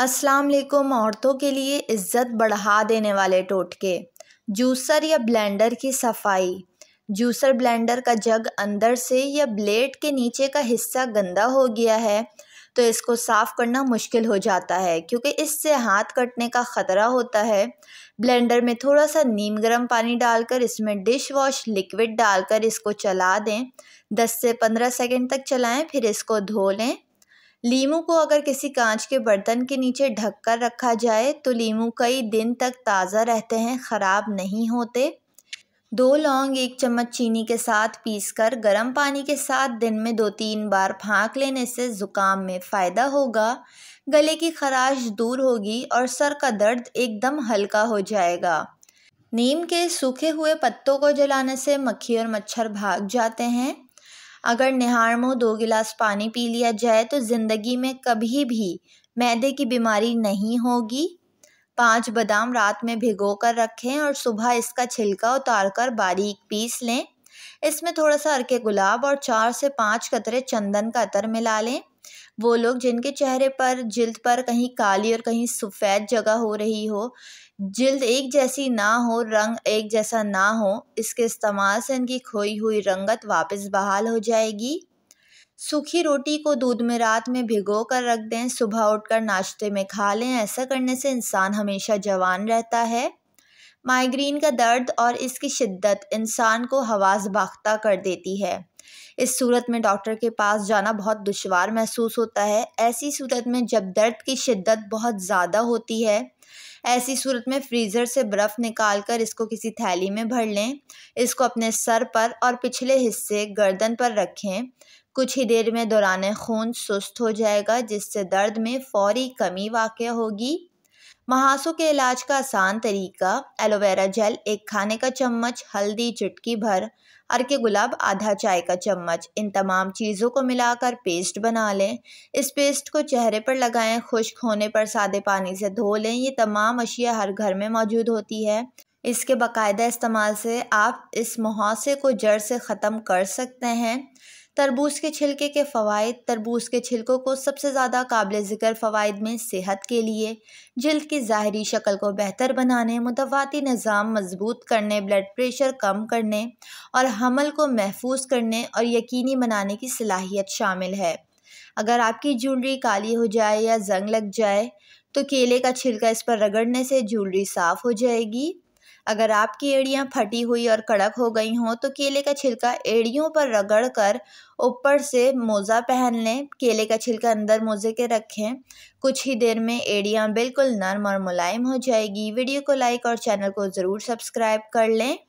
अस्सलाम वालेकुम औरतों के लिए इज़्ज़त बढ़ा देने वाले टोटके जूसर या ब्लेंडर की सफाई जूसर ब्लेंडर का जग अंदर से या ब्लेड के नीचे का हिस्सा गंदा हो गया है तो इसको साफ़ करना मुश्किल हो जाता है क्योंकि इससे हाथ कटने का ख़तरा होता है ब्लेंडर में थोड़ा सा नीम गर्म पानी डालकर इसमें डिश वॉश लिक्विड डालकर इसको चला दें 10 से 15 सेकंड तक चलाएं फिर इसको धो लें लीमू को अगर किसी कांच के बर्तन के नीचे ढक कर रखा जाए तो लीमू कई दिन तक ताज़ा रहते हैं ख़राब नहीं होते दो लौंग एक चम्मच चीनी के साथ पीसकर गर्म पानी के साथ दिन में दो तीन बार फाँक लेने से ज़ुकाम में फ़ायदा होगा गले की खराश दूर होगी और सर का दर्द एकदम हल्का हो जाएगा नीम के सूखे हुए पत्तों को जलाने से मक्खी और मच्छर भाग जाते हैं अगर निहार मुँह दो गिलास पानी पी लिया जाए तो ज़िंदगी में कभी भी मैदे की बीमारी नहीं होगी पांच बादाम रात में भिगो कर रखें और सुबह इसका छिलका उतार कर बारीक पीस लें इसमें थोड़ा सा अरके गुलाब और चार से पाँच कतरे चंदन का अतर मिला लें वो लोग जिनके चेहरे पर जिल्द पर कहीं काली और कहीं सफ़ेद जगह हो रही हो जिल्द एक जैसी ना हो रंग एक जैसा ना हो इसके इस्तेमाल से इनकी खोई हुई रंगत वापस बहाल हो जाएगी सूखी रोटी को दूध में रात में भिगो कर रख दें सुबह उठकर नाश्ते में खा लें ऐसा करने से इंसान हमेशा जवान रहता है माइग्रेन का दर्द और इसकी शिद्दत इंसान को हवास बाख्ता कर देती है इस सूरत में डॉक्टर के पास जाना बहुत दुशवार महसूस होता है ऐसी सूरत में जब दर्द की शिद्दत बहुत ज़्यादा होती है ऐसी सूरत में फ्रीज़र से बर्फ़ निकाल कर इसको किसी थैली में भर लें इसको अपने सर पर और पिछले हिस्से गर्दन पर रखें कुछ ही देर में दौरान खून सुस्त हो जाएगा जिससे दर्द में फौरी कमी वाक़ होगी महासों के इलाज का आसान तरीका एलोवेरा जेल एक खाने का चम्मच हल्दी चुटकी भर अरके के गुलाब आधा चाय का चम्मच इन तमाम चीज़ों को मिलाकर पेस्ट बना लें इस पेस्ट को चेहरे पर लगाएं खुश्क होने पर सादे पानी से धो लें ये तमाम अशिया हर घर में मौजूद होती है इसके बाकायदा इस्तेमाल से आप इस मुहासे को जड़ से ख़त्म कर सकते हैं तरबूज के छिलके के फ़वाद तरबूज के छिलकों को सबसे ज़्यादा काबिल ज़िक्र फ़वाद में सेहत के लिए जल्द की ज़ाहरी शक्ल को बेहतर बनाने मुतवाती निज़ाम मजबूत करने ब्लड प्रेशर कम करने और हमल को महफूज करने और यकीनी बनाने की सलाहियत शामिल है अगर आपकी ज्वेलरी काली हो जाए या जंग लग जाए तो केले का छिलका इस पर रगड़ने से ज्वेलरी साफ़ हो जाएगी अगर आपकी एड़ियाँ फटी हुई और कड़क हो गई हों तो केले का छिलका एड़ियों पर रगड़ कर ऊपर से मोज़ा पहन लें केले का छिलका अंदर मोज़े के रखें कुछ ही देर में एड़ियाँ बिल्कुल नर्म और मुलायम हो जाएगी वीडियो को लाइक और चैनल को ज़रूर सब्सक्राइब कर लें